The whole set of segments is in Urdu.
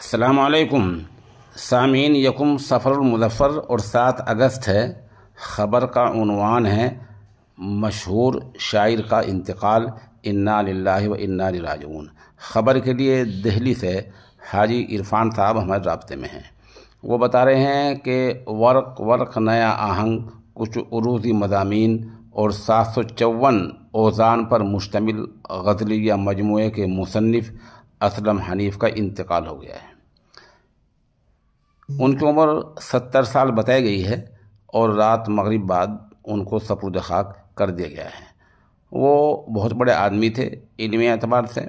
السلام علیکم سامعین یکم سفر المظفر اور سات اگست ہے خبر کا عنوان ہے مشہور شاعر کا انتقال للہ و لراجعون خبر کے لیے دہلی سے حاجی عرفان صاحب ہمارے رابطے میں ہیں وہ بتا رہے ہیں کہ ورق ورق نیا آہنگ کچھ عروضی مضامین اور سات سو چون اوزان پر مشتمل غزلی یا مجموعے کے مصنف اسلم حنیف کا انتقال ہو گیا ہے ان کی عمر ستر سال بتائی گئی ہے اور رات مغرب بعد ان کو سپرد خاک کر دیا گیا ہے وہ بہت بڑے آدمی تھے علمی اعتبار سے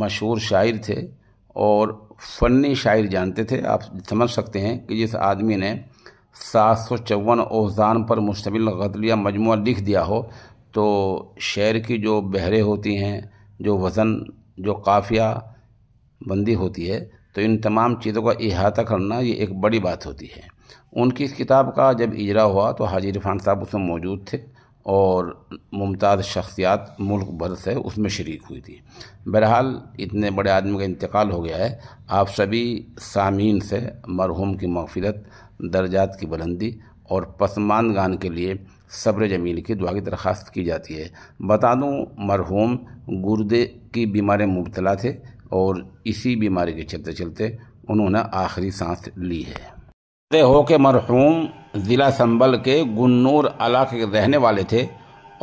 مشہور شاعر تھے اور فنی شاعر جانتے تھے آپ سمجھ سکتے ہیں کہ جس آدمی نے سات سو چون اوزان پر مشتمل غزل یا مجموعہ لکھ دیا ہو تو شعر کی جو بہریں ہوتی ہیں جو وزن جو قافیہ بندی ہوتی ہے تو ان تمام چیزوں کا احاطہ کرنا یہ ایک بڑی بات ہوتی ہے ان کی اس کتاب کا جب اجرا ہوا تو حاجی عرفان صاحب اس میں موجود تھے اور ممتاز شخصیات ملک بھر سے اس میں شریک ہوئی تھی بہرحال اتنے بڑے آدمی کا انتقال ہو گیا ہے آپ سبھی سامعین سے مرحوم کی مغفرت درجات کی بلندی اور گان کے لیے صبر جمیل کی دعا کی درخواست کی جاتی ہے بتا دوں مرحوم گردے کی بیماریں مبتلا تھے اور اسی بیماری کے چلتے چلتے انہوں نے آخری سانس لی ہے ہو کے مرحوم ضلع سنبل کے گنور علاقے کے رہنے والے تھے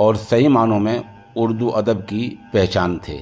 اور صحیح معنوں میں اردو ادب کی پہچان تھے